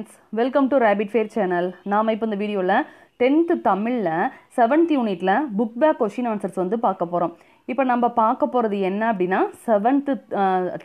friends welcome to rapid fair channel நாம் இப்போ இந்த வீடியோவில் டென்த்து தமிழில் செவன்த் யூனிட்டில் புக் பேக் கொஷின் ஆன்சர்ஸ் வந்து பார்க்க போகிறோம் இப்போ நம்ம பார்க்க போகிறது என்ன அப்படின்னா செவன்த்து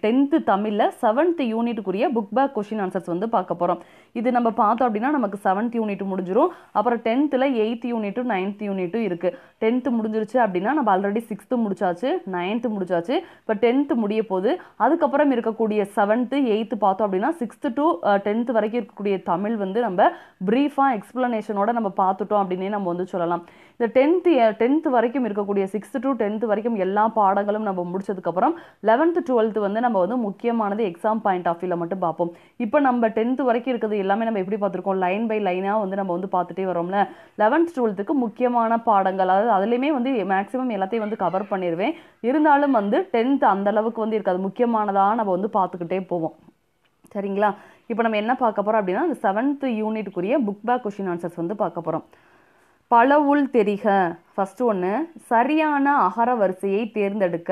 டென்த்து தமிழில் செவன்த் யூனிட்டுக்குரிய புக் பேக் கொஷின் ஆன்சர்ஸ் வந்து பார்க்க போகிறோம் இது நம்ம பார்த்தோம் அப்படின்னா நமக்கு செவன்த் யூனிட் முடிஞ்சிடும் அப்புறம் டென்த்தில் எயித் யூனிட்டும் நைன்த் யூனிட்டும் இருக்குது டென்த்து முடிஞ்சிருச்சு அப்படின்னா நம்ம ஆல்ரெடி சிக்ஸ்த்து முடிச்சாச்சு நைன்த்து முடிச்சாச்சு இப்போ டென்த்து முடிய போது அதுக்கப்புறம் இருக்கக்கூடிய செவன்த்து எயித்து பார்த்தோம் அப்படின்னா சிக்ஸ்த்து டு டென்த்து வரைக்கும் இருக்கக்கூடிய தமிழ் வந்து நம்ம ப்ரீஃபாக எக்ஸ்ப்ளனேஷனோட நம்ம பார்த்துட்டோம் அப்படின்னே நம்ம வந்து சொல்லலாம் இந்த டென்த்து டென்த்து வரைக்கும் இருக்கக்கூடிய சிக்ஸ்த்து டு டென்த்து வரைக்கும் எல்லா பாடங்களும் நம்ம முடிச்சதுக்கப்புறம் லெவன்த்து டுவெல்த்து வந்து நம்ம வந்து முக்கியமானது எக்ஸாம் பாயிண்ட் ஆஃப் வியூவில் மட்டும் பார்ப்போம் இப்போ நம்ம டென்த்து வரைக்கும் இருக்கிறது எல்லாமே நம்ம எப்படி பார்த்துருக்கோம் லைன் பை லைனாக வந்து நம்ம வந்து பார்த்துட்டே வரோம்ல லெவன்த் டுவெல்த்துக்கு முக்கியமான பாடங்கள் அதாவது அதுலேயுமே வந்து மேக்ஸிமம் எல்லாத்தையும் வந்து கவர் பண்ணிடுவேன் இருந்தாலும் வந்து டென்த் அந்தளவுக்கு வந்து இருக்காது முக்கியமானதாக நம்ம வந்து பார்த்துக்கிட்டே போவோம் சரிங்களா இப்போ நம்ம என்ன பார்க்க போகிறோம் அப்படின்னா அந்த செவன்த்து யூனிட்டுக்குரிய புக் பேக் கொஷின் ஆன்சர்ஸ் வந்து பார்க்க போகிறோம் பல உள் தெரிக ஃபஸ்ட்டு ஒன்று சரியான அகர வரிசையை தேர்ந்தெடுக்க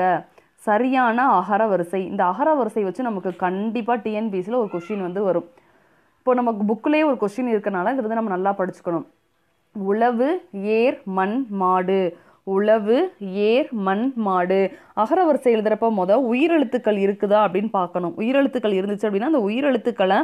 சரியான அகர வரிசை இந்த அகர வரிசை வச்சு நமக்கு கண்டிப்பாக டிஎன்பிசியில் ஒரு கொஷின் வந்து வரும் இப்போ நமக்கு புக்கிலே ஒரு கொஷின் இருக்கனால இது வந்து நம்ம நல்லா படிச்சுக்கணும் உழவு ஏர் மண் மாடு உழவு ஏர் மண் மாடு அகரவரிசை எழுதுறப்ப மொதல் உயிரெழுத்துக்கள் இருக்குதா அப்படின்னு பார்க்கணும் உயிரெழுத்துக்கள் இருந்துச்சு அப்படின்னா அந்த உயிரெழுத்துக்களை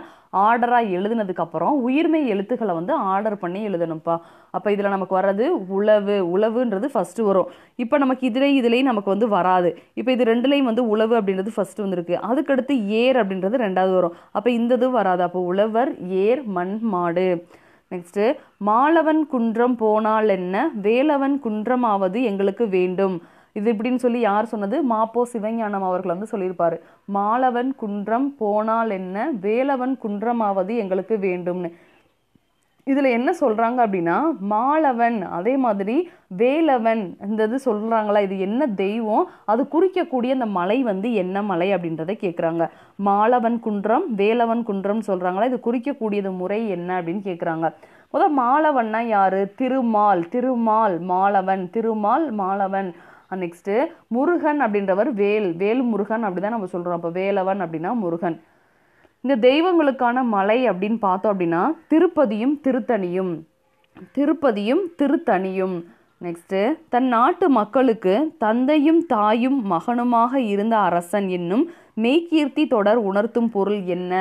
ஆர்டராக எழுதுனதுக்கப்புறம் உயிர்மை எழுத்துக்களை வந்து ஆர்டர் பண்ணி எழுதணும்ப்பா அப்போ இதில் நமக்கு வர்றது உழவு உழவுன்றது ஃபஸ்ட்டு வரும் இப்போ நமக்கு இதிலே இதுலேயும் நமக்கு வந்து வராது இப்போ இது ரெண்டுலேயும் வந்து உழவு அப்படின்றது ஃபஸ்ட்டு வந்துருக்கு அதுக்கடுத்து ஏர் அப்படின்றது ரெண்டாவது வரும் அப்போ இந்த இதுவும் வராது அப்போ உழவர் ஏர் மண் மாடு நெக்ஸ்ட்டு மாலவன் குன்றம் போனால் என்ன வேலவன் குன்றமாவது எங்களுக்கு வேண்டும் இது இப்படின்னு சொல்லி யார் சொன்னது மாப்போ சிவஞானம் அவர்கள் வந்து சொல்லியிருப்பார் மாலவன் குன்றம் போனால் என்ன வேலவன் குன்றமாவது எங்களுக்கு வேண்டும்னு இதில் என்ன சொல்கிறாங்க அப்படின்னா மாலவன் அதே மாதிரி வேலவன் இந்த இது சொல்கிறாங்களா இது என்ன தெய்வம் அது குறிக்கக்கூடிய அந்த மலை வந்து என்ன மலை அப்படின்றத கேட்குறாங்க மாலவன் குன்றம் வேலவன் குன்றம்னு சொல்கிறாங்களா இது குறிக்கக்கூடியது முறை என்ன அப்படின்னு கேட்குறாங்க முதல் மாலவன்னா யார் திருமால் திருமால் மாலவன் திருமால் மாலவன் நெக்ஸ்ட்டு முருகன் அப்படின்றவர் வேல் வேல் முருகன் அப்படி தான் நம்ம சொல்கிறோம் அப்போ வேலவன் அப்படின்னா முருகன் இந்த தெய்வங்களுக்கான மலை அப்படின்னு பார்த்தோம் அப்படின்னா திருப்பதியும் திருத்தணியும் திருப்பதியும் திருத்தணியும் நெக்ஸ்ட்டு தன் நாட்டு மக்களுக்கு தந்தையும் தாயும் மகனுமாக இருந்த அரசன் என்னும் மெய்கீர்த்தி தொடர் உணர்த்தும் பொருள் என்ன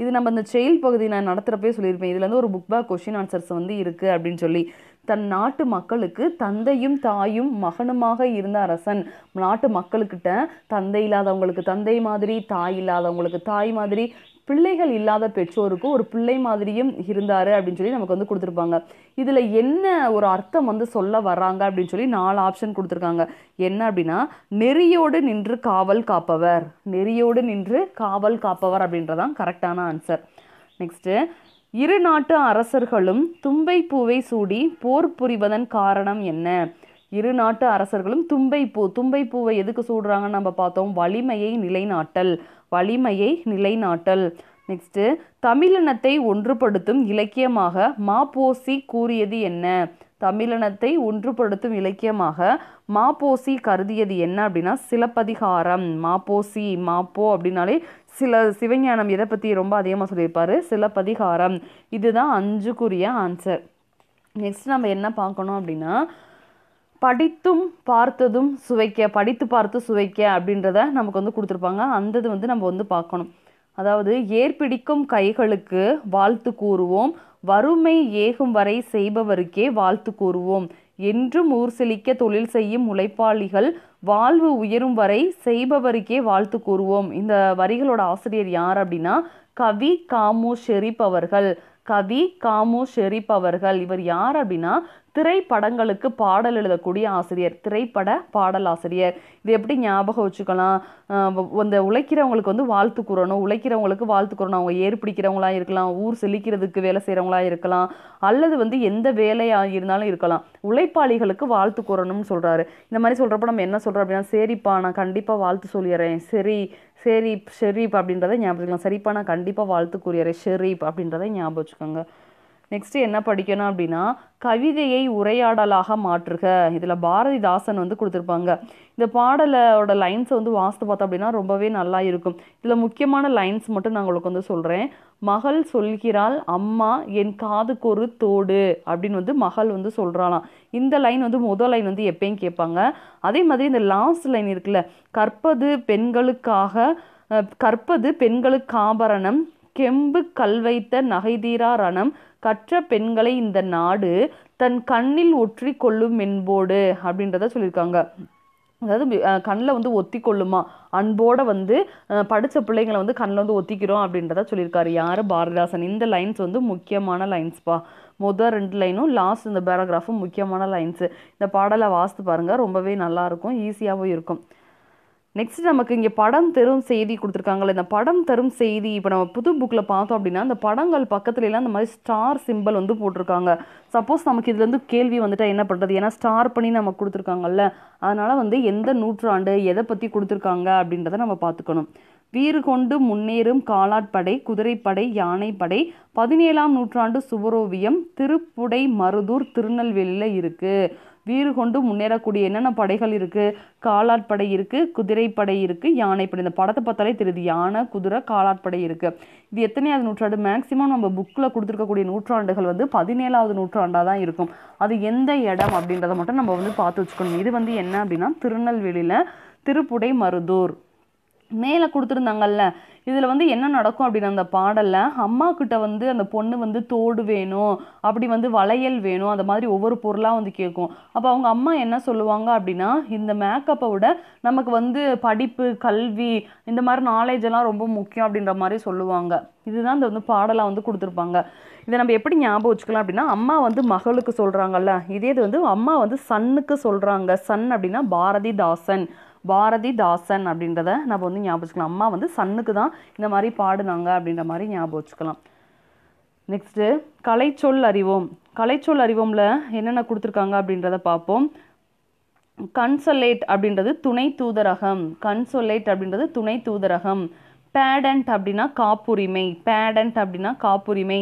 இது நம்ம இந்த செயல் பகுதி நான் நடத்துகிறப்பே சொல்லியிருப்பேன் இதில் வந்து ஒரு புக் பேக் கொஷின் ஆன்சர்ஸ் வந்து இருக்குது அப்படின்னு சொல்லி தன் நாட்டு மக்களுக்கு தந்தையும் தாயும் மகனுமாக இருந்த அரசன் நாட்டு மக்களுக்கிட்ட தந்தை இல்லாதவங்களுக்கு தந்தை மாதிரி தாய் இல்லாதவங்களுக்கு தாய் மாதிரி பிள்ளைகள் இல்லாத பெற்றோருக்கு ஒரு பிள்ளை மாதிரியும் இருந்தார் அப்படின்னு சொல்லி நமக்கு வந்து கொடுத்துருப்பாங்க இதில் என்ன ஒரு அர்த்தம் வந்து சொல்ல வர்றாங்க அப்படின்னு சொல்லி நாலு ஆப்ஷன் கொடுத்துருக்காங்க என்ன அப்படின்னா நெறியோடு நின்று காவல் காப்பவர் நெறியோடு நின்று காவல் காப்பவர் அப்படின்றதான் கரெக்டான ஆன்சர் நெக்ஸ்ட்டு இரு நாட்டு அரசர்களும் தும்பை பூவை சூடி போர் புரிவதன் காரணம் என்ன இரு நாட்டு அரசர்களும் தும்பை பூ தும்பை பூவை எதுக்கு சூடுறாங்கன்னு நம்ம பார்த்தோம் வலிமையை நிலைநாட்டல் வலிமையை நிலைநாட்டல் நெக்ஸ்ட்டு தமிழினத்தை ஒன்றுபடுத்தும் இலக்கியமாக மாபோசி கூறியது என்ன தமிழினத்தை ஒன்றுபடுத்தும் இலக்கியமாக மாப்போசி கருதியது என்ன அப்படின்னா சிலப்பதிகாரம் மாப்போசி மாப்போ அப்படின்னாலே சில சிவஞானம் இதை பற்றி ரொம்ப அதிகமாக சொல்லியிருப்பார் சிலப்பதிகாரம் இதுதான் அஞ்சுக்குரிய ஆன்சர் நெக்ஸ்ட் நம்ம என்ன பார்க்கணும் அப்படின்னா படித்தும் பார்த்ததும் சுவைக்க படித்து பார்த்து சுவைக்க அப்படின்றத நமக்கு வந்து கொடுத்துருப்பாங்க அந்தது வந்து நம்ம வந்து பார்க்கணும் அதாவது ஏற்பிடிக்கும் கைகளுக்கு வாழ்த்து கூறுவோம் வறுமை ஏகும் வரை செய்பவருக்கே வாழ்த்து கூறுவோம் என்றும் ஊர் செழிக்க தொழில் செய்யும் உழைப்பாளிகள் வாழ்வு உயரும் வரை செய்பவருக்கே வாழ்த்து கூறுவோம் இந்த வரிகளோட ஆசிரியர் யார் அப்படின்னா கவி காமு ஷெரீப் அவர்கள் கவி காமு ஷெரீப் அவர்கள் இவர் யார் அப்படின்னா திரைப்படங்களுக்கு பாடல் எழுதக்கூடிய ஆசிரியர் திரைப்பட பாடல் ஆசிரியர் இது எப்படி ஞாபகம் வச்சுக்கலாம் அந்த உழைக்கிறவங்களுக்கு வந்து வாழ்த்து கூறணும் உழைக்கிறவங்களுக்கு வாழ்த்து கூறணும் அவங்க ஏற்பிடிக்கிறவங்களா பிடிக்கிறவங்களா இருக்கலாம் ஊர் செழிக்கிறதுக்கு வேலை செய்கிறவங்களா இருக்கலாம் அல்லது வந்து எந்த வேலையாக இருந்தாலும் இருக்கலாம் உழைப்பாளிகளுக்கு வாழ்த்து கூறணும்னு சொல்கிறாரு இந்த மாதிரி சொல்கிறப்ப நம்ம என்ன சொல்கிறோம் அப்படின்னா சரிப்பா நான் கண்டிப்பாக வாழ்த்து சொல்லிடுறேன் சரி சரி ஷெரீப் அப்படின்றத ஞாபகம் வச்சுக்கலாம் சரிப்பா நான் கண்டிப்பாக வாழ்த்து கூறியறேன் ஷெரீப் அப்படின்றத ஞாபகம் வச்சுக்கோங்க நெக்ஸ்ட்டு என்ன படிக்கணும் அப்படின்னா கவிதையை உரையாடலாக மாற்றுக இதில் பாரதிதாசன் வந்து கொடுத்துருப்பாங்க இந்த பாடலோட லைன்ஸை வந்து வாசித்து பார்த்தோம் அப்படின்னா ரொம்பவே நல்லா இருக்கும் இதில் முக்கியமான லைன்ஸ் மட்டும் நான் உங்களுக்கு வந்து சொல்கிறேன் மகள் சொல்கிறாள் அம்மா என் காதுக்கு ஒரு தோடு அப்படின்னு வந்து மகள் வந்து சொல்கிறாளாம் இந்த லைன் வந்து முதல் லைன் வந்து எப்பயும் கேட்பாங்க அதே மாதிரி இந்த லாஸ்ட் லைன் இருக்குல்ல கற்பது பெண்களுக்காக கற்பது பெண்களுக்கு ஆபரணம் கெம்பு கல்வைத்த நகைதீரா ரணம் கற்ற பெண்களை இந்த நாடு தன் கண்ணில் ஒற்றி கொள்ளும் என்போடு அப்படின்றத சொல்லியிருக்காங்க அதாவது கண்ணில் வந்து ஒத்தி கொள்ளுமா அன்போட வந்து படித்த பிள்ளைங்களை வந்து கண்ணில் வந்து ஒத்திக்கிறோம் அப்படின்றத சொல்லியிருக்காரு யார் பாரதிதாசன் இந்த லைன்ஸ் வந்து முக்கியமான லைன்ஸ்ப்பா முதல் ரெண்டு லைனும் லாஸ்ட் இந்த பேராகிராஃபும் முக்கியமான லைன்ஸு இந்த பாடலை வாசித்து பாருங்கள் ரொம்பவே நல்லாயிருக்கும் ஈஸியாகவும் இருக்கும் நெக்ஸ்ட் நமக்கு இங்கே படம் தரும் செய்தி கொடுத்துருக்காங்களே இந்த படம் தரும் செய்தி இப்போ நம்ம புது புக்கில் பார்த்தோம் அப்படின்னா அந்த படங்கள் பக்கத்துலலாம் இந்த மாதிரி ஸ்டார் சிம்பிள் வந்து போட்டிருக்காங்க சப்போஸ் நமக்கு இதுலேருந்து கேள்வி வந்துட்டால் என்ன பண்ணுறது ஏன்னா ஸ்டார் பண்ணி நம்ம கொடுத்துருக்காங்கல்ல அதனால் வந்து எந்த நூற்றாண்டு எதை பற்றி கொடுத்துருக்காங்க அப்படின்றத நம்ம பார்த்துக்கணும் வீறு கொண்டு முன்னேறும் காலாட்படை குதிரைப்படை யானைப்படை பதினேழாம் நூற்றாண்டு சுவரோவியம் திருப்புடை மருதூர் திருநெல்வேலியில் இருக்குது வீறு கொண்டு முன்னேறக்கூடிய என்னென்ன படைகள் இருக்குது காலாட்படை இருக்குது குதிரைப்படை இருக்குது யானைப்படை இந்த படத்தை பார்த்தாலே தெரியுது யானை குதிரை காலாட்படை இருக்குது இது எத்தனையாவது நூற்றாண்டு மேக்சிமம் நம்ம புக்கில் கொடுத்துருக்கக்கூடிய நூற்றாண்டுகள் வந்து பதினேழாவது நூற்றாண்டாக தான் இருக்கும் அது எந்த இடம் அப்படின்றத மட்டும் நம்ம வந்து பார்த்து வச்சுக்கணும் இது வந்து என்ன அப்படின்னா திருநெல்வேலியில் திருப்புடை மருதூர் மேலே கொடுத்துருந்தாங்கல்ல இதில் வந்து என்ன நடக்கும் அப்படின்னு அந்த பாடலில் அம்மா கிட்ட வந்து அந்த பொண்ணு வந்து தோடு வேணும் அப்படி வந்து வளையல் வேணும் அந்த மாதிரி ஒவ்வொரு பொருளாக வந்து கேட்கும் அப்போ அவங்க அம்மா என்ன சொல்லுவாங்க அப்படின்னா இந்த மேக்கப்பை விட நமக்கு வந்து படிப்பு கல்வி இந்த மாதிரி நாலேஜ் எல்லாம் ரொம்ப முக்கியம் அப்படின்ற மாதிரி சொல்லுவாங்க இதுதான் இந்த வந்து பாடலாக வந்து கொடுத்துருப்பாங்க இதை நம்ம எப்படி ஞாபகம் வச்சுக்கலாம் அப்படின்னா அம்மா வந்து மகளுக்கு சொல்கிறாங்கல்ல இதே இது வந்து அம்மா வந்து சன்னுக்கு சொல்கிறாங்க சன் அப்படின்னா பாரதிதாசன் பாரதிதாசன் அப்படின்றத நம்ம வந்து ஞாபகம் வச்சுக்கலாம் அம்மா வந்து சன்னுக்கு தான் இந்த மாதிரி பாடுனாங்க அப்படின்ற மாதிரி ஞாபகம் வச்சுக்கலாம் நெக்ஸ்ட்டு கலைச்சொல் அறிவோம் கலைச்சொல் அறிவோமில் என்னென்ன கொடுத்துருக்காங்க அப்படின்றத பார்ப்போம் கன்சொலேட் அப்படின்றது துணை தூதரகம் கன்சொலேட் அப்படின்றது துணை தூதரகம் பேடண்ட் அப்படின்னா காப்புரிமை பேடண்ட் அப்படின்னா காப்புரிமை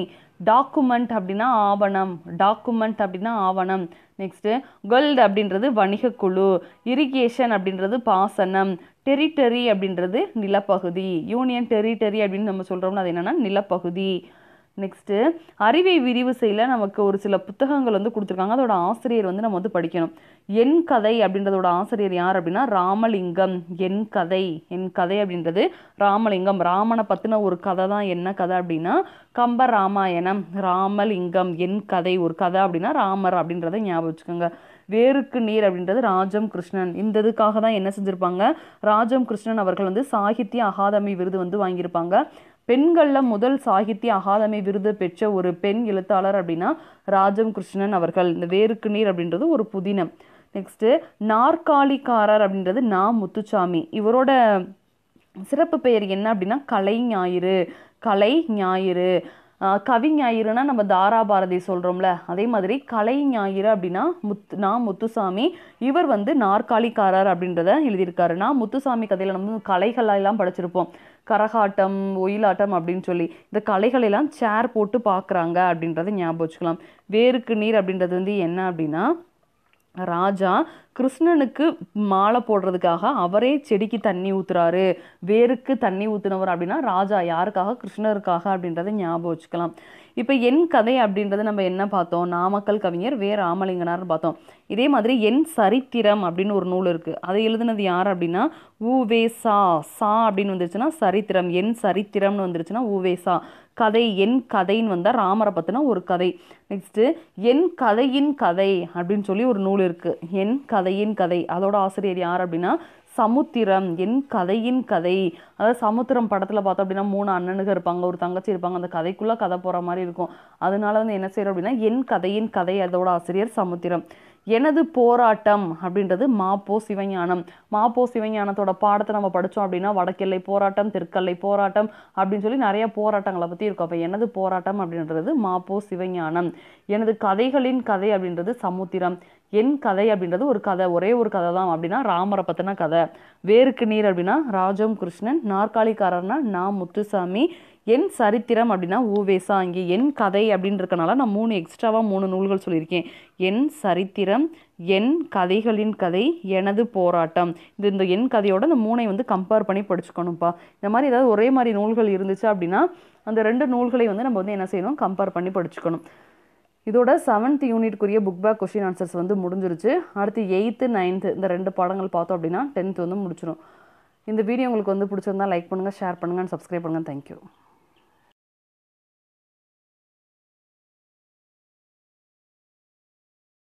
டாக்குமெண்ட் அப்படின்னா ஆவணம் டாக்குமெண்ட் அப்படின்னா ஆவணம் நெக்ஸ்ட்டு கோல்டு அப்படின்றது வணிகக்குழு இரிகேஷன் அப்படின்றது பாசனம் டெரிட்டரி அப்படின்றது நிலப்பகுதி யூனியன் டெரிட்டரி அப்படின்னு நம்ம சொல்கிறோம்னா அது என்னென்னா நிலப்பகுதி நெக்ஸ்ட்டு அறிவை விரிவு செய்யல நமக்கு ஒரு சில புத்தகங்கள் வந்து கொடுத்துருக்காங்க அதோட ஆசிரியர் வந்து நம்ம வந்து படிக்கணும் என் கதை அப்படின்றதோட ஆசிரியர் யார் அப்படின்னா ராமலிங்கம் என் கதை என் கதை அப்படின்றது ராமலிங்கம் ராமனை பற்றின ஒரு கதை தான் என்ன கதை அப்படின்னா கம்ப ராமாயணம் ராமலிங்கம் என் கதை ஒரு கதை அப்படின்னா ராமர் அப்படின்றத ஞாபகம் வச்சுக்கோங்க வேருக்கு நீர் அப்படின்றது ராஜம் கிருஷ்ணன் இந்த இதுக்காக தான் என்ன செஞ்சுருப்பாங்க ராஜம் கிருஷ்ணன் அவர்கள் வந்து சாகித்ய அகாதமி விருது வந்து வாங்கியிருப்பாங்க பெண்களில் முதல் சாகித்ய அகாதமி விருது பெற்ற ஒரு பெண் எழுத்தாளர் அப்படின்னா ராஜம் கிருஷ்ணன் அவர்கள் இந்த வேருக்கு நீர் அப்படின்றது ஒரு புதினம் நெக்ஸ்ட்டு நாற்காலிக்காரர் அப்படின்றது நா முத்துச்சாமி இவரோட சிறப்பு பெயர் என்ன அப்படின்னா கலை ஞாயிறு கலை ஞாயிறு கவி ஞாயிறுனா நம்ம தாராபாரதி சொல்கிறோம்ல அதே மாதிரி கலை ஞாயிறு அப்படின்னா முத் நான் முத்துசாமி இவர் வந்து நாற்காலிக்காரர் அப்படின்றத எழுதியிருக்காரு நான் முத்துசாமி கதையில் நம்ம கலைகளெல்லாம் படிச்சிருப்போம் கரகாட்டம் ஒயிலாட்டம் அப்படின்னு சொல்லி இந்த கலைகளெல்லாம் சேர் போட்டு பார்க்குறாங்க அப்படின்றத ஞாபகம் வச்சுக்கலாம் வேருக்கு நீர் அப்படின்றது வந்து என்ன அப்படின்னா ராஜா கிருஷ்ணனுக்கு மாலை போடுறதுக்காக அவரே செடிக்கு தண்ணி ஊற்றுறாரு வேருக்கு தண்ணி ஊற்றுனவர் அப்படின்னா ராஜா யாருக்காக கிருஷ்ணருக்காக அப்படின்றத ஞாபகம் வச்சுக்கலாம் இப்போ என் கதை அப்படின்றத நம்ம என்ன பார்த்தோம் நாமக்கல் கவிஞர் வே ராமலிங்கனார்னு பார்த்தோம் இதே மாதிரி என் சரித்திரம் அப்படின்னு ஒரு நூல் இருக்குது அதை எழுதுனது யார் அப்படின்னா ஊவே சா சா அப்படின்னு வந்துருச்சுன்னா சரித்திரம் என் சரித்திரம்னு வந்துருச்சுன்னா ஊவே சா கதை என் கதைன்னு வந்தால் ராமரை பார்த்தினா ஒரு கதை நெக்ஸ்ட்டு என் கதையின் கதை அப்படின்னு சொல்லி ஒரு நூல் இருக்குது என் கதை கதையின் கதை அதோட ஆசிரியர் யார் அப்படின்னா சமுத்திரம் என் கதையின் கதை அதாவது சமுத்திரம் படத்தில் பார்த்தோம் அப்படின்னா மூணு அண்ணனுக்கு இருப்பாங்க ஒரு தங்கச்சி இருப்பாங்க அந்த கதைக்குள்ளே கதை போகிற மாதிரி இருக்கும் அதனால வந்து என்ன செய்கிறோம் அப்படின்னா என் கதையின் கதை அதோட ஆசிரியர் சமுத்திரம் எனது போராட்டம் அப்படின்றது மாப்போ சிவஞானம் மாப்போ சிவஞானத்தோட பாடத்தை நம்ம படித்தோம் அப்படின்னா வடக்கெல்லை போராட்டம் தெற்கல்லை போராட்டம் அப்படின்னு சொல்லி நிறைய போராட்டங்களை பற்றி இருக்கும் அப்போ எனது போராட்டம் அப்படின்றது மாப்போ சிவஞானம் எனது கதைகளின் கதை அப்படின்றது சமுத்திரம் என் கதை அப்படின்றது ஒரு கதை ஒரே ஒரு கதை தான் அப்படின்னா ராமரை பற்றின கதை வேருக்கு நீர் அப்படின்னா ராஜம் கிருஷ்ணன் நாற்காலிக்காரர்னா நான் முத்துசாமி என் சரித்திரம் அப்படின்னா ஊவேசா இங்கே என் கதை அப்படின்னு இருக்கனால நான் மூணு எக்ஸ்ட்ராவாக மூணு நூல்கள் சொல்லியிருக்கேன் என் சரித்திரம் என் கதைகளின் கதை எனது போராட்டம் இது இந்த என் கதையோட இந்த மூனை வந்து கம்பேர் பண்ணி படிச்சுக்கணும்ப்பா இந்த மாதிரி ஏதாவது ஒரே மாதிரி நூல்கள் இருந்துச்சு அப்படின்னா அந்த ரெண்டு நூல்களை வந்து நம்ம வந்து என்ன செய்யணும் கம்பேர் பண்ணி படிச்சுக்கணும் இதோட செவன்த் குரிய புக் பேக் கொஷின் ஆன்சர்ஸ் வந்து முடிஞ்சிருச்சு அடுத்து எயித்து நைன்த்து இந்த ரெண்டு பாடங்கள் பார்த்தோம் அப்படின்னா டென்த் வந்து முடிச்சிடும் இந்த வீடியோ உங்களுக்கு வந்து பிடிச்சிருந்தா லைக் பண்ணுங்கள் ஷேர் பண்ணுங்கள் அண்ட் சப்ஸ்கிரைப் பண்ணுங்கள் தேங்க்யூ